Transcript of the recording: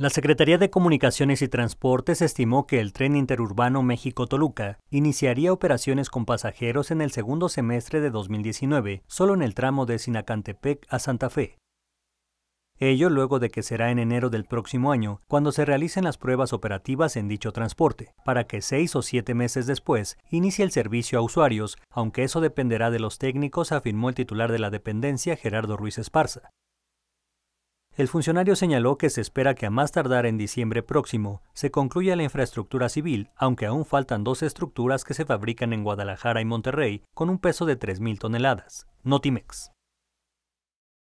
La Secretaría de Comunicaciones y Transportes estimó que el tren interurbano México-Toluca iniciaría operaciones con pasajeros en el segundo semestre de 2019, solo en el tramo de Sinacantepec a Santa Fe. Ello luego de que será en enero del próximo año cuando se realicen las pruebas operativas en dicho transporte, para que seis o siete meses después inicie el servicio a usuarios, aunque eso dependerá de los técnicos, afirmó el titular de la dependencia Gerardo Ruiz Esparza. El funcionario señaló que se espera que a más tardar en diciembre próximo se concluya la infraestructura civil, aunque aún faltan dos estructuras que se fabrican en Guadalajara y Monterrey con un peso de 3.000 toneladas. Notimex.